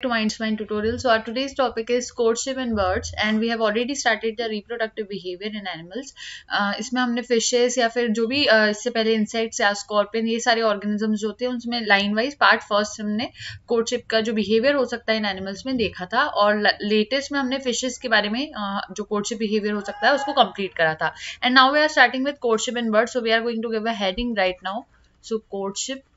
to Einstein tutorial. So our today's topic is courtship in birds and we have already started the reproductive behavior in animals. Uh, isme humne fishes ya fir jo bhi uh, isse pehle insects ya scorpion ye sare organisms jo the unme line wise part first humne courtship ka jo behavior ho sakta hai in animals mein dekha tha aur latest mein humne fishes ke bare mein uh, jo courtship behavior ho sakta hai usko complete kara tha And now we are starting with courtship in birds. So we are going to give a heading right now. So courtship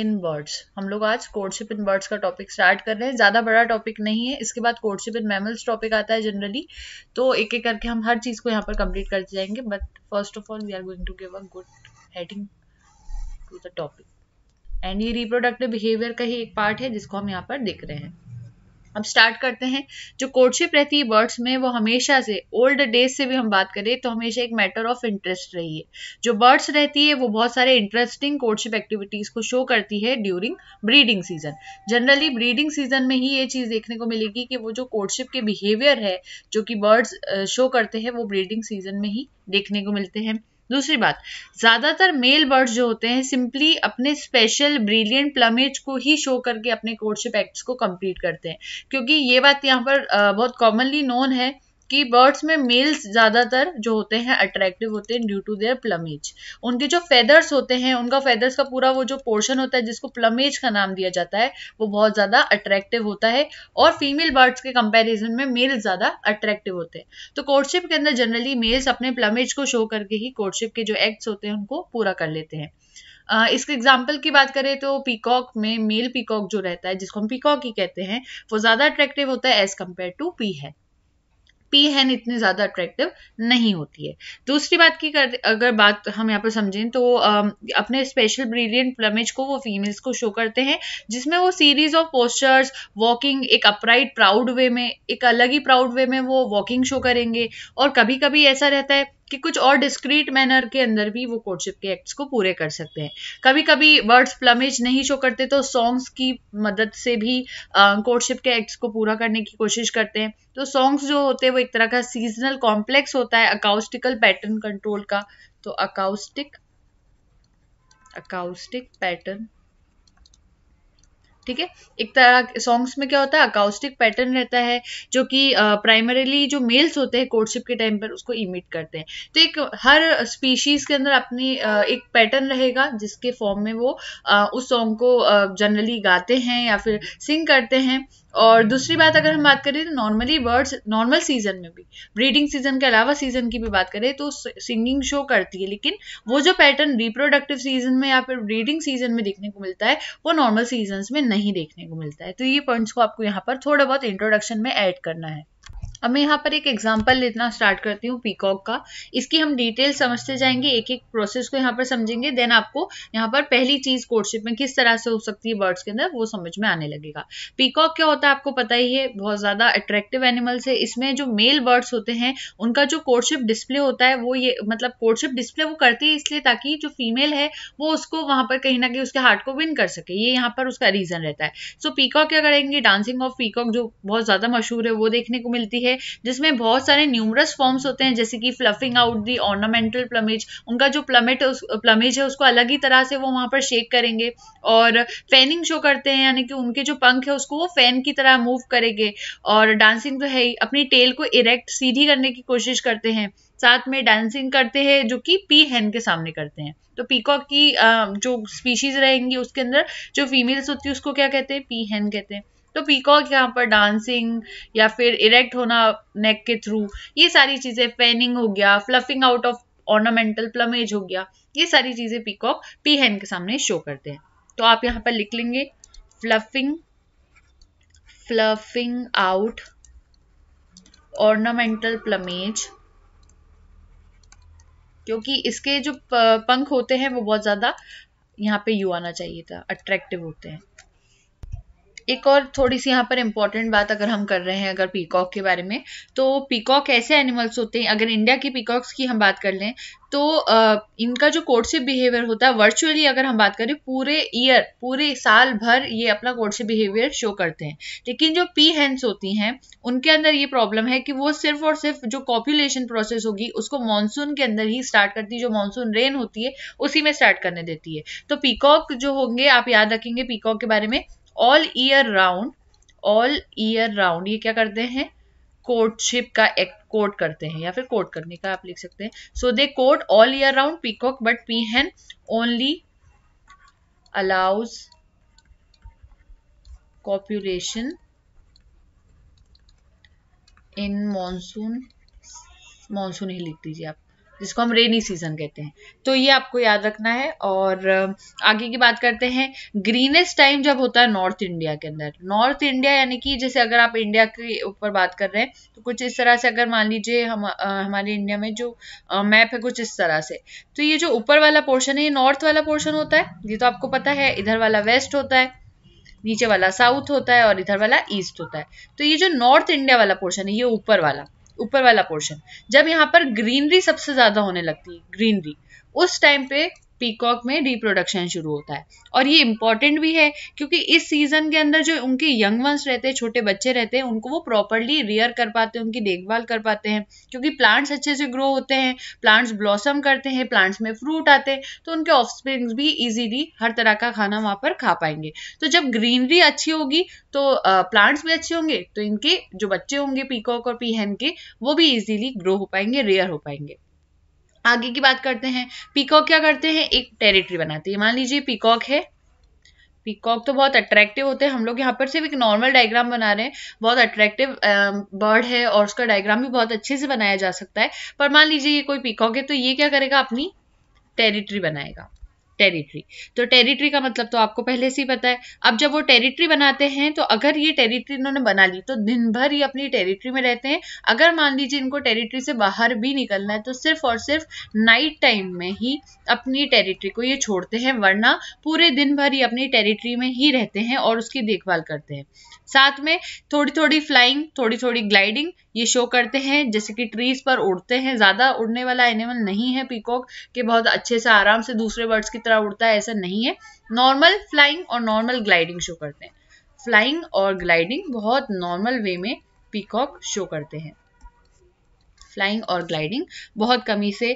in birds हम लोग आज courtship in birds का topic start कर रहे हैं ज़्यादा बड़ा topic नहीं है इसके बाद कोर्टशिप इन मेमल्स टॉपिक आता है जनरली तो एक एक करके हम हर चीज़ को यहाँ पर कंप्लीट करते जाएंगे but first of all we are going to give a good heading to the topic and ये रिप्रोडक्टिव बिहेवियर का ही एक पार्ट है जिसको हम यहाँ पर देख रहे हैं अब स्टार्ट करते हैं जो कोर्टशिप रहती है बर्ड्स में वो हमेशा से ओल्ड डेज से भी हम बात करें तो हमेशा एक मैटर ऑफ इंटरेस्ट रही है जो बर्ड्स रहती है वो बहुत सारे इंटरेस्टिंग कोर्टशिप एक्टिविटीज को शो करती है during breeding season generally breeding season में ही ये चीज देखने को मिलेगी कि वो जो कोर्टशिप के बिहेवियर है जो कि बर्ड्स शो करते हैं वो ब्रीडिंग सीजन में ही देखने को मिलते हैं दूसरी बात ज्यादातर मेल बर्ड्स जो होते हैं सिंपली अपने स्पेशल ब्रिलियंट प्लमेज को ही शो करके अपने कोर्टशिप एक्ट्स को कंप्लीट करते हैं क्योंकि ये बात यहाँ पर बहुत कॉमनली नोन है कि बर्ड्स में मेल्स ज़्यादातर जो होते हैं अट्रैक्टिव होते हैं ड्यू टू देयर प्लमेज उनके जो फेदर्स होते हैं उनका फेदर्स का पूरा वो जो पोर्शन होता है जिसको प्लमेज का नाम दिया जाता है वो बहुत ज़्यादा अट्रैक्टिव होता है और फीमेल बर्ड्स के कंपेरिजन में मेल ज़्यादा अट्रैक्टिव होते हैं तो कोर्टशिप के अंदर जनरली मेल्स अपने प्लमेज को शो करके ही कोर्टशिप के जो एक्ट होते हैं उनको पूरा कर लेते हैं इसके एग्जाम्पल की बात करें तो पीकॉक में मेल पीकॉक जो रहता है जिसको हम पीकॉक ही कहते हैं वो ज़्यादा अट्रैक्टिव होता है एज कम्पेयर टू पी है पी हैन इतनी ज़्यादा अट्रैक्टिव नहीं होती है दूसरी बात की कर अगर बात हम यहाँ पर समझें तो अपने स्पेशल ब्रिलियंट प्लमेज को वो फीमेल्स को शो करते हैं जिसमें वो सीरीज ऑफ पोस्टर्स वॉकिंग एक अपराइट प्राउड वे में एक अलग ही प्राउड वे में वो वॉकिंग शो करेंगे और कभी कभी ऐसा रहता है कि कुछ और डिस्क्रीट मैनर के अंदर भी वो कोर्टशिप के एक्ट्स को पूरे कर सकते हैं कभी कभी वर्ड्स प्लमेज नहीं शो करते तो सॉन्ग्स की मदद से भी कोर्टशिप के एक्ट्स को पूरा करने की कोशिश करते हैं तो सॉन्ग्स जो होते हैं वो एक तरह का सीजनल कॉम्प्लेक्स होता है अकाउस्टिकल पैटर्न कंट्रोल का तो अकाउस्टिक अकाउस्टिक पैटर्न ठीक है एक तरह सॉन्ग्स में क्या होता है अकाउस्टिक पैटर्न रहता है जो कि प्राइमरीली जो मेल्स होते हैं कोर्टशिप के टाइम पर उसको इमिट करते हैं तो एक हर स्पीशीज के अंदर अपनी एक पैटर्न रहेगा जिसके फॉर्म में वो उस सॉन्ग को जनरली गाते हैं या फिर सिंग करते हैं और दूसरी बात अगर हम बात करें तो नॉर्मली बर्ड्स नॉर्मल सीजन में भी ब्रीडिंग सीजन के अलावा सीजन की भी बात करें तो सिंगिंग शो करती है लेकिन वो जो पैटर्न रिप्रोडक्टिव सीजन में या फिर ब्रीडिंग सीजन में देखने को मिलता है वो नॉर्मल सीजन में नहीं नहीं देखने को मिलता है तो ये पॉइंट्स को आपको यहाँ पर थोड़ा बहुत इंट्रोडक्शन में ऐड करना है अब मैं यहाँ पर एक एग्जाम्पल लेना स्टार्ट करती हूँ पीकॉक का इसकी हम डिटेल समझते जाएंगे एक एक प्रोसेस को यहाँ पर समझेंगे देन आपको यहाँ पर पहली चीज कोर्टशिप में किस तरह से हो सकती है बर्ड्स के अंदर वो समझ में आने लगेगा पीकॉक क्या होता है आपको पता ही है बहुत ज्यादा अट्रैक्टिव एनिमल्स है इसमें जो मेल बर्ड्स होते हैं उनका जो कोर्टशिप डिस्प्ले होता है वो ये मतलब कोर्टशिप डिस्प्ले वो करती है इसलिए ताकि जो फीमेल है वो उसको वहां पर कहीं ना कहीं उसके हार्ट को विन कर सके ये यहाँ पर उसका रीजन रहता है सो पीकॉक क्या करेंगे डांसिंग ऑफ पीकॉक जो बहुत ज्यादा मशहूर है वो देखने को मिलती है है जिसमें बहुत सारे न्यूमरस फॉर्म्स होते हैं जैसे कि fluffing out the ornamental plumage उनका जो प्लमेट प्लमेज है उसको अलग ही तरह से वो वहाँ पर शेक करेंगे और फैनिंग शो करते हैं यानी कि उनके जो पंख है उसको वो फैन की तरह मूव करेंगे और डांसिंग तो है ही अपनी टेल को इरेक्ट सीधी करने की कोशिश करते हैं साथ में डांसिंग करते हैं जो कि पी हैन के सामने करते हैं तो पीकॉक की जो स्पीशीज रहेंगी उसके अंदर जो फीमेल्स होती है उसको क्या कहते हैं पी हैन कहते हैं तो पीकॉक यहाँ पर डांसिंग या फिर इरेक्ट होना नेक के थ्रू ये सारी चीज़ें पेनिंग हो गया fluffing out of ornamental plumage हो गया ये सारी चीज़ें पीकॉक हैन के सामने शो करते हैं तो आप यहाँ पर लिख लेंगे fluffing fluffing out ornamental plumage क्योंकि इसके जो पंख होते हैं वो बहुत ज़्यादा यहाँ पे यू आना चाहिए था अट्रैक्टिव होते हैं एक और थोड़ी सी यहाँ पर इम्पोर्टेंट बात अगर हम कर रहे हैं अगर पीकॉक के बारे में तो पीकॉक ऐसे एनिमल्स होते हैं अगर इंडिया की पीकॉक्स की हम बात कर लें तो इनका जो कोर्टशिप बिहेवियर होता है वर्चुअली अगर हम बात करें पूरे ईयर पूरे साल भर ये अपना कोर्टशिप बिहेवियर शो करते हैं लेकिन जो पी हैंस होती हैं उनके अंदर ये प्रॉब्लम है कि वो सिर्फ और सिर्फ जो कॉपुलेशन प्रोसेस होगी उसको मानसून के अंदर ही स्टार्ट करती है जो मानसून रेन होती है उसी में स्टार्ट करने देती है तो पीकॉक जो होंगे आप याद रखेंगे पीकॉक के बारे में all year round all year round ये क्या करते हैं कोर्टशिप का एक कोर्ट करते हैं या फिर कोर्ट करने का आप लिख सकते हैं so they court all year round peacock but peahen only allows copulation in monsoon monsoon ही लिख दीजिए आप जिसको हम रेनी सीजन कहते हैं तो ये आपको याद रखना है और आगे की बात करते हैं ग्रीनेस्ट टाइम जब होता है नॉर्थ इंडिया के अंदर नॉर्थ इंडिया यानी कि जैसे अगर आप इंडिया के ऊपर बात कर रहे हैं तो कुछ इस तरह से अगर मान लीजिए हम हमारे इंडिया में जो मैप है कुछ इस तरह से तो ये जो ऊपर वाला पोर्शन है ये नॉर्थ वाला पोर्शन होता है ये तो आपको पता है इधर वाला वेस्ट होता है नीचे वाला साउथ होता है और इधर वाला ईस्ट होता है तो ये जो नॉर्थ इंडिया वाला पोर्शन है ये ऊपर वाला ऊपर वाला पोर्शन जब यहाँ पर ग्रीनरी सबसे ज्यादा होने लगती है ग्रीनरी उस टाइम पे पीकॉक में रिप्रोडक्शन शुरू होता है और ये इम्पॉर्टेंट भी है क्योंकि इस सीजन के अंदर जो उनके यंग वंस रहते हैं छोटे बच्चे रहते हैं उनको वो प्रॉपरली रियर कर पाते हैं उनकी देखभाल कर पाते हैं क्योंकि प्लांट्स अच्छे से ग्रो होते हैं प्लांट्स ब्लॉसम करते हैं प्लांट्स में फ्रूट आते हैं तो उनके ऑफ भी ईजीली हर तरह का खाना वहाँ पर खा पाएंगे तो जब ग्रीनरी अच्छी होगी तो प्लांट्स भी अच्छे होंगे तो इनके जो बच्चे होंगे पीकॉक और पीहन के वो भी ईजीली ग्रो हो पाएंगे रेयर हो पाएंगे आगे की बात करते हैं पीकॉक क्या करते हैं एक टेरिटरी बनाते हैं मान लीजिए पीकॉक है पीकॉक तो बहुत अट्रैक्टिव होते हैं हम लोग यहाँ पर सिर्फ एक नॉर्मल डायग्राम बना रहे हैं बहुत अट्रैक्टिव बर्ड है और उसका डायग्राम भी बहुत अच्छे से बनाया जा सकता है पर मान लीजिए ये कोई पीकॉक है तो ये क्या करेगा अपनी टेरिटरी बनाएगा टेरिटरी तो टेरिटरी का मतलब तो आपको पहले से ही पता है अब जब वो टेरिटरी बनाते हैं तो अगर ये टेरिटरी इन्होंने बना ली तो दिन भर ये अपनी टेरिटरी में रहते हैं अगर मान लीजिए इनको टेरिटरी से बाहर भी निकलना है तो सिर्फ और सिर्फ नाइट टाइम में ही अपनी टेरिटरी को ये छोड़ते हैं वरना पूरे दिन भर ये अपनी टेरिटरी में ही रहते हैं और उसकी देखभाल करते हैं साथ में थोड़ी थोड़ी फ्लाइंग थोड़ी थोड़ी ग्लाइडिंग ये शो करते हैं जैसे कि ट्रीज पर उड़ते हैं ज़्यादा उड़ने वाला एनिमल नहीं है पीकॉक के बहुत अच्छे से आराम से दूसरे बर्ड्स की तरह उड़ता है ऐसा नहीं है नॉर्मल फ्लाइंग और नॉर्मल ग्लाइडिंग शो करते हैं फ्लाइंग और ग्लाइडिंग बहुत नॉर्मल वे में पीकॉक शो करते हैं फ्लाइंग और ग्लाइडिंग बहुत कमी से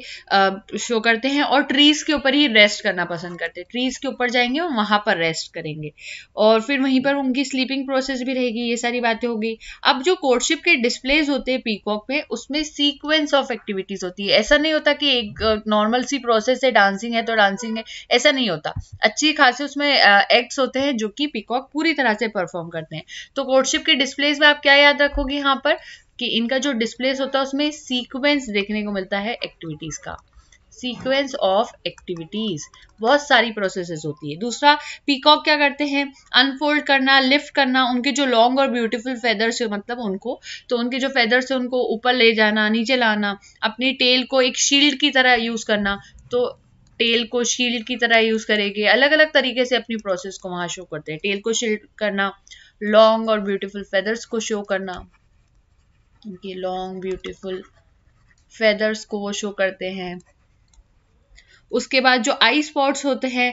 शो करते हैं और ट्रीज के ऊपर ही रेस्ट करना पसंद करते हैं ट्रीज के ऊपर जाएंगे और वहां पर रेस्ट करेंगे और फिर वहीं पर उनकी स्लीपिंग प्रोसेस भी रहेगी ये सारी बातें होगी अब जो कोर्टशिप के डिस्प्लेज होते हैं पीकॉक में उसमें सीक्वेंस ऑफ एक्टिविटीज होती है ऐसा नहीं होता कि एक नॉर्मल सी प्रोसेस है डांसिंग है तो डांसिंग है ऐसा नहीं होता अच्छी खासी उसमें एक्ट्स होते हैं जो कि पीकॉक पूरी तरह से परफॉर्म करते हैं तो कोर्टशिप के डिस्प्लेज में आप क्या याद रखोगे यहाँ पर कि इनका जो डिस्प्लेस होता है उसमें सीक्वेंस देखने को मिलता है एक्टिविटीज का सीक्वेंस ऑफ एक्टिविटीज बहुत सारी प्रोसेसेस होती है दूसरा पीकॉक क्या करते हैं अनफोल्ड करना लिफ्ट करना उनके जो लॉन्ग और ब्यूटीफुल फेदर्स है मतलब उनको तो उनके जो फेदर्स है उनको ऊपर ले जाना नीचे लाना अपनी टेल को एक शील्ड की तरह यूज करना तो टेल को शील्ड की तरह यूज करेंगे अलग अलग तरीके से अपनी प्रोसेस को वहां शो करते हैं टेल को शील्ड करना लॉन्ग और ब्यूटीफुल फेदर्स को शो करना इनके लॉन्ग ब्यूटीफुल फेदर्स को वो शो करते हैं उसके बाद जो आई स्पॉट्स होते हैं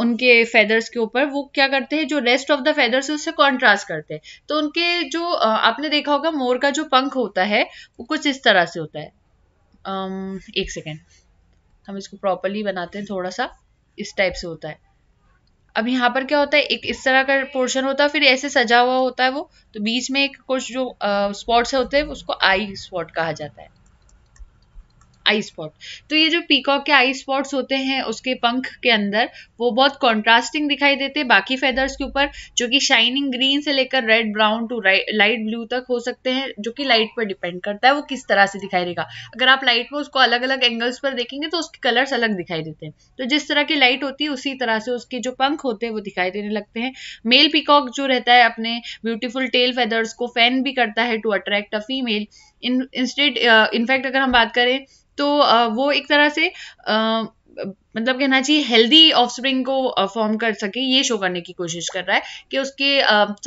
उनके फेदर्स के ऊपर वो क्या करते हैं जो रेस्ट ऑफ द फेदर्स है उससे कॉन्ट्रास्ट करते हैं तो उनके जो आ, आपने देखा होगा मोर का जो पंख होता है वो कुछ इस तरह से होता है एक सेकेंड हम इसको प्रॉपरली बनाते हैं थोड़ा सा इस टाइप से होता है अब यहाँ पर क्या होता है एक इस तरह का पोर्शन होता है फिर ऐसे सजा हुआ होता है वो तो बीच में एक कुछ जो स्पॉट्स होते हैं उसको आई स्पॉट कहा जाता है आई स्पॉट तो ये जो पीकॉक के आई स्पॉट्स होते हैं उसके पंख के अंदर वो बहुत कॉन्ट्रास्टिंग दिखाई देते हैं बाकी फेदर्स के ऊपर जो कि शाइनिंग ग्रीन से लेकर red brown to light blue तक हो सकते हैं जो कि लाइट पर डिपेंड करता है वो किस तरह से दिखाई देगा अगर आप लाइट में उसको अलग अलग एंगल्स पर देखेंगे तो उसके कलर्स अलग दिखाई देते हैं तो जिस तरह की लाइट होती है उसी तरह से उसके जो पंख होते हैं वो दिखाई देने लगते हैं मेल पीकॉक जो रहता है अपने ब्यूटीफुल टेल फेदर्स को फैन भी करता है to attract a female in instead in fact अगर हम बात करें तो uh, वो एक तरह से uh, मतलब कहना चाहिए हेल्दी ऑफस्प्रिंग को फॉर्म uh, कर सके ये शो करने की कोशिश कर रहा है कि उसके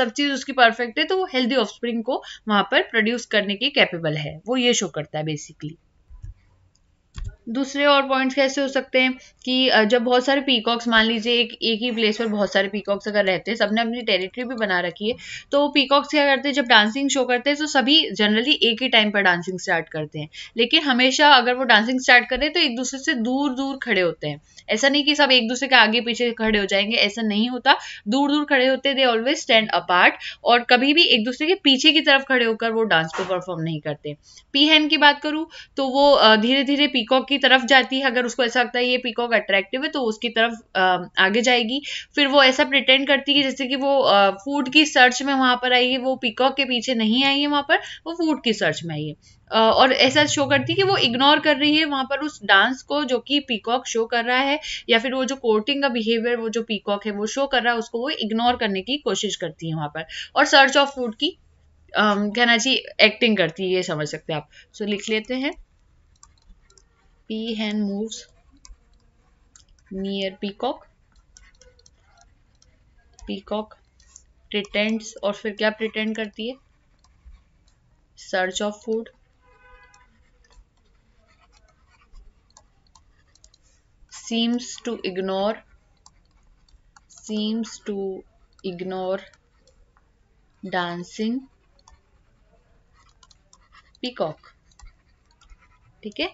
सब चीज़ उसकी परफेक्ट है तो वो हेल्दी ऑफस्प्रिंग को वहाँ पर प्रोड्यूस करने के कैपेबल है वो ये शो करता है बेसिकली दूसरे और पॉइंट्स कैसे हो सकते हैं कि जब बहुत सारे पीकॉक्स मान लीजिए एक एक ही प्लेस पर बहुत सारे पीकॉक्स अगर रहते हैं सबने अपनी टेरिटरी भी बना रखी है तो पीकॉक्स क्या करते हैं जब डांसिंग शो करते हैं तो सभी जनरली एक ही टाइम पर डांसिंग स्टार्ट करते हैं लेकिन हमेशा अगर वो डांसिंग स्टार्ट करें तो एक दूसरे से दूर दूर खड़े होते हैं ऐसा नहीं कि सब एक दूसरे के आगे पीछे खड़े हो जाएंगे ऐसा नहीं होता दूर दूर खड़े होते दे ऑलवेज स्टैंड अपार्ट और कभी भी एक दूसरे के पीछे की तरफ खड़े होकर वो डांस को परफॉर्म नहीं करते पीहेन की बात करूँ तो वो धीरे धीरे पीकॉक की तरफ जाती है अगर उसको ऐसा लगता है ये पीकॉक अट्रैक्टिव है तो उसकी तरफ आगे जाएगी फिर वो ऐसा प्रिटेंड करती है जैसे कि वो फूड की सर्च में वहाँ पर आई है वो पीकॉक के पीछे नहीं आई है वहाँ पर वो फूड की सर्च में आई है और ऐसा शो करती है कि वो इग्नोर कर रही है वहाँ पर उस डांस को जो कि पीकॉक शो कर रहा है या फिर वो जो कोर्टिंग का बिहेवियर वो जो पीकॉक है वो शो कर रहा है उसको वो इग्नोर करने की कोशिश करती है वहाँ पर और सर्च ऑफ फूड की कहना चाहिए एक्टिंग करती है ये समझ सकते हैं आप सो लिख लेते हैं peahen moves near peacock peacock pretends और फिर क्या pretend करती है search of food seems to ignore seems to ignore dancing peacock ठीक है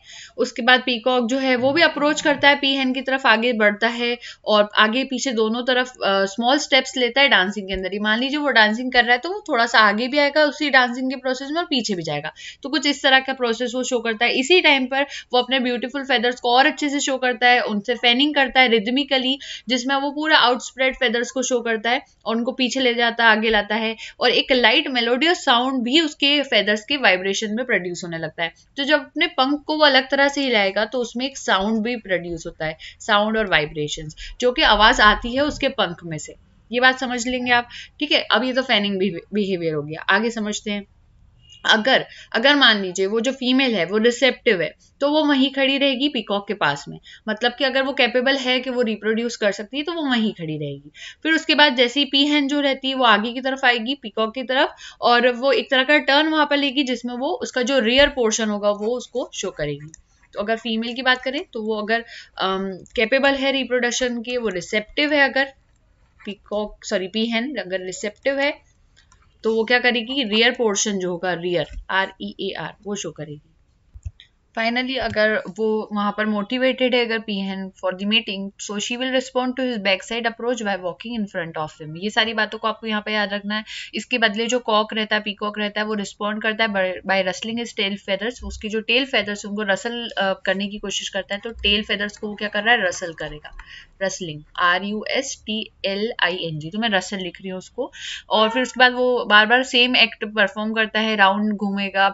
उसके बाद पीकॉक जो है वो भी अप्रोच करता है पीहेन की तरफ आगे बढ़ता है और आगे पीछे दोनों तरफ स्मॉल स्टेप्स लेता है डांसिंग के अंदर ही मान लीजिए वो डांसिंग कर रहा है तो वो थोड़ा सा आगे भी आएगा उसी डांसिंग के प्रोसेस में और पीछे भी जाएगा तो कुछ इस तरह का प्रोसेस वो शो करता है इसी टाइम पर वो अपने ब्यूटीफुल फेदर्स को और अच्छे से शो करता है उनसे फैनिंग करता है रिदमिकली जिसमें वो पूरा आउटस्प्रेड फेदर्स को शो करता है और उनको पीछे ले जाता है आगे लाता है और एक लाइट मेलोडियस साउंड भी उसके फेदर्स के वाइब्रेशन में प्रोड्यूस होने लगता है तो जब अपने पंख पंप को वो अलग तरह से हिलाएगा तो उसमें एक साउंड भी प्रोड्यूस होता है साउंड और वाइब्रेशंस जो कि आवाज़ आती है उसके पंख में से ये बात समझ लेंगे आप ठीक है अब ये तो फैनिंग बिहेवियर हो गया आगे समझते हैं अगर अगर मान लीजिए वो जो फीमेल है वो रिसेप्टिव है तो वो वहीं खड़ी रहेगी पीकॉक के पास में मतलब कि अगर वो कैपेबल है कि वो रिप्रोड्यूस कर सकती है तो वो वहीं खड़ी रहेगी फिर उसके बाद जैसे ही पीहन जो रहती है वो आगे की तरफ आएगी पीकॉक की तरफ और वो एक तरह का टर्न वहां पर लेगी जिसमें वो उसका जो रियर पोर्शन होगा वो उसको शो करेगी तो अगर फीमेल की बात करें तो वो अगर कैपेबल है रिप्रोडक्शन की वो रिसेप्टिव है अगर पीकॉक सॉरी पीहन अगर रिसेप्टिव है तो वो क्या करेगी रियर पोर्शन जो होगा rear R E A R वो शो करेगी फाइनली अगर वो वहाँ पर मोटिवेटेड है अगर पी एन for the mating so she will respond to his back side approach by walking in front of him ये सारी बातों को आपको यहाँ पर याद रखना है इसके बदले जो कॉक रहता है पीकॉक रहता है वो रिस्पॉन्ड करता है by rustling his tail feathers उसकी जो टेल फेदर्स उनको रसल करने की कोशिश करता है तो टेल फेदर्स को वो क्या कर रहा है रसल करेगा rustling R U S T L I N G तो मैं रसल लिख रही हूँ उसको और फिर उसके बाद वो बार बार सेम एक्ट परफॉर्म करता है राउंड घूमेगा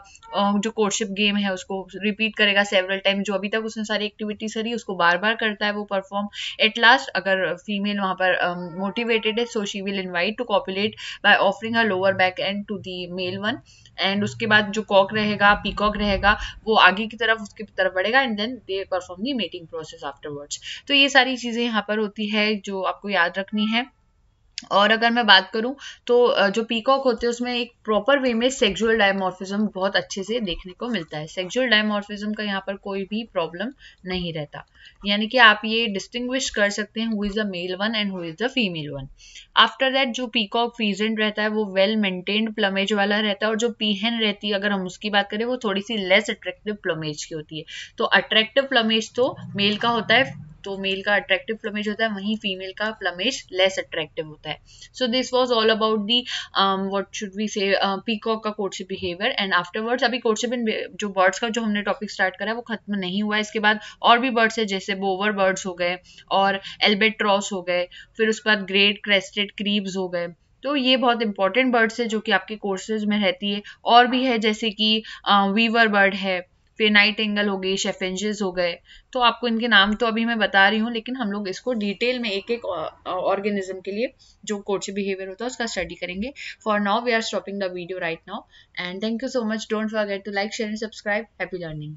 जो कोर्टशिप गेम है उसको रिपीट करेगा सेवरल टाइम जो अभी तक उसने सारी एक्टिविटीज करी उसको बार बार करता है वो परफॉर्म एट लास्ट अगर फीमेल वहाँ पर मोटिवेटेड है so she will invite to copulate by offering a lower back end to the male one एंड उसके बाद जो कॉक रहेगा पीकॉक रहेगा वो आगे की तरफ उसकी तरफ बढ़ेगा and then they perform the mating process afterwards तो ये सारी चीज़ें यहाँ पर होती है जो आपको याद रखनी है और अगर मैं बात करूं तो जो पीकॉक होते हैं उसमें एक प्रॉपर वे में सेक्सुअल डायमोर्फिज्म बहुत अच्छे से देखने को मिलता है सेक्सुअल डायमोर्फिज्म का यहाँ पर कोई भी प्रॉब्लम नहीं रहता यानी कि आप ये डिस्टिंग्विश कर सकते हैं who is a male one and who is a female one after that जो पीकॉक फीजेंट रहता है वो वेल मेंटेन्ड प्लमेज वाला रहता है और जो पीहन रहती है अगर हम उसकी बात करें वो थोड़ी सी लेस अट्रैक्टिव प्लमेज की होती है तो अट्रैक्टिव प्लमेज तो मेल का होता है तो मेल का अट्रैक्टिव प्लमेज होता है वहीं फीमेल का प्लमेज लेस अट्रैक्टिव होता है so this was all about the what should we say peacock का कोर्टशिप बिहेवियर एंड आफ्टरवर्ड्स अभी कोर्टशिप इन जो बर्ड्स का जो हमने टॉपिक स्टार्ट करा है वो खत्म नहीं हुआ है इसके बाद और भी बर्ड्स है जैसे बोवर बर्ड्स हो गए और एल्बेट्रॉस हो गए फिर उसके बाद ग्रेट क्रेस्टेड क्रीब्स हो गए तो ये बहुत इंपॉर्टेंट बर्ड्स है जो कि आपके कोर्सेज में रहती है और भी है जैसे कि वीवर uh, बर्ड है फिर नाइट एंगल हो गई शेफेंजेस हो गए तो आपको इनके नाम तो अभी मैं बता रही हूँ लेकिन हम लोग इसको डिटेल में एक एक ऑर्गेनिज्म के लिए जो कोर्च बिहेवियर होता है उसका स्टडी करेंगे for now we are stopping the video right now and thank you so much don't forget to like share and subscribe happy learning